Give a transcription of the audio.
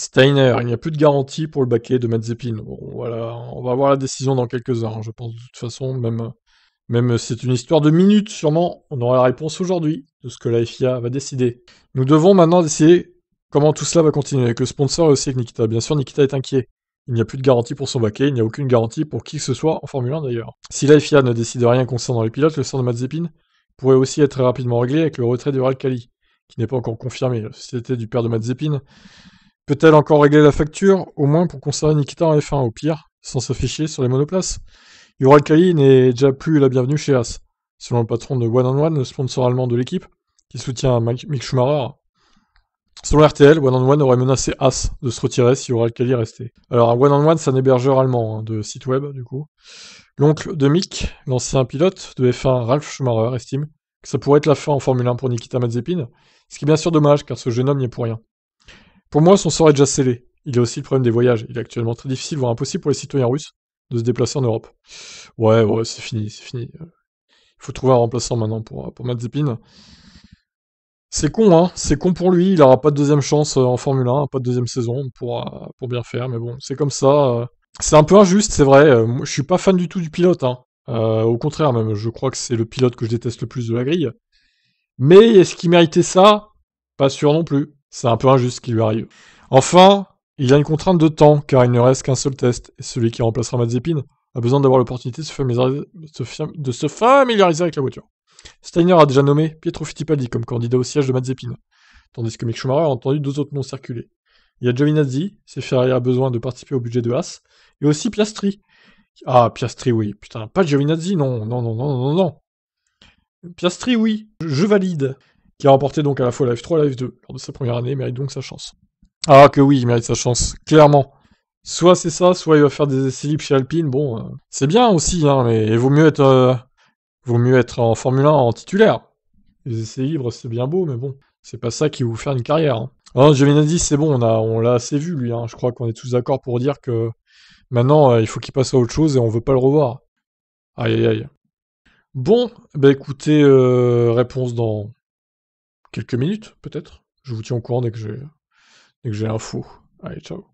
Steiner, il n'y a plus de garantie pour le baquet de Mazepin. Bon, voilà, on va avoir la décision dans quelques heures, je pense de toute façon, même, même c'est une histoire de minutes sûrement, on aura la réponse aujourd'hui de ce que la FIA va décider. Nous devons maintenant décider comment tout cela va continuer avec le sponsor et aussi avec Nikita. Bien sûr, Nikita est inquiet. Il n'y a plus de garantie pour son baquet, il n'y a aucune garantie pour qui que ce soit en Formule 1 d'ailleurs. Si la FIA ne décide rien concernant les pilotes, le sort de Mazepin pourrait aussi être rapidement réglé avec le retrait de Kali, qui n'est pas encore confirmé. c'était du père de Mazepin Peut-elle encore régler la facture, au moins pour conserver Nikita en F1 au pire, sans s'afficher sur les monoplaces Ural Kali n'est déjà plus la bienvenue chez As, selon le patron de One on One, le sponsor allemand de l'équipe, qui soutient Mick Schumacher. Selon RTL, One on One aurait menacé As de se retirer si Ural Kali restait. Alors One on One, c'est un hébergeur allemand hein, de site web, du coup. L'oncle de Mick, l'ancien pilote de F1 Ralph Schumacher, estime que ça pourrait être la fin en Formule 1 pour Nikita Mazepin, ce qui est bien sûr dommage car ce jeune homme n'y est pour rien. Pour moi, son sort est déjà scellé. Il y a aussi le problème des voyages. Il est actuellement très difficile, voire impossible pour les citoyens russes de se déplacer en Europe. Ouais, ouais, c'est fini, c'est fini. Il faut trouver un remplaçant maintenant pour, pour Mazepin. C'est con, hein. C'est con pour lui. Il n'aura pas de deuxième chance euh, en Formule 1, pas de deuxième saison pour, euh, pour bien faire. Mais bon, c'est comme ça. Euh. C'est un peu injuste, c'est vrai. Je suis pas fan du tout du pilote. Hein. au contraire, même, je crois que c'est le pilote que je déteste le plus de la grille. Mais est-ce qu'il méritait ça Pas sûr non plus. C'est un peu injuste ce qui lui arrive. Enfin, il y a une contrainte de temps, car il ne reste qu'un seul test, et celui qui remplacera Mazepin a besoin d'avoir l'opportunité de, se familiariser avec la voiture. Steiner a déjà nommé Pietro Fittipaldi comme candidat au siège de Mazepin, tandis que Mick Schumacher a entendu deux autres noms circuler. Il y a Giovinazzi, c'est Ferrari a besoin de participer au budget de Haas, et aussi Piastri. Ah, Piastri, oui. Putain, pas Giovinazzi, non, non, non, non, non, non. Piastri, oui, je valide qui a remporté donc à la fois la F3 et la F2 lors de sa première année, mérite donc sa chance. Ah que oui, il mérite sa chance, clairement. Soit c'est ça, soit il va faire des essais libres chez Alpine, bon, euh, c'est bien aussi, hein, mais il vaut mieux être, euh, vaut mieux être en Formule 1 en titulaire. Les essais libres, c'est bien beau, mais bon, c'est pas ça qui vous faire une carrière. Hein. Alors, hein, Giovinazzi, c'est bon, on l'a assez vu, lui, hein, je crois qu'on est tous d'accord pour dire que maintenant, euh, il faut qu'il passe à autre chose et on veut pas le revoir. Aïe, aïe, aïe. Bon, bah écoutez, réponse dans quelques minutes peut-être. Je vous tiens au courant dès que j'ai, dès que j'ai l'info. Allez, ciao.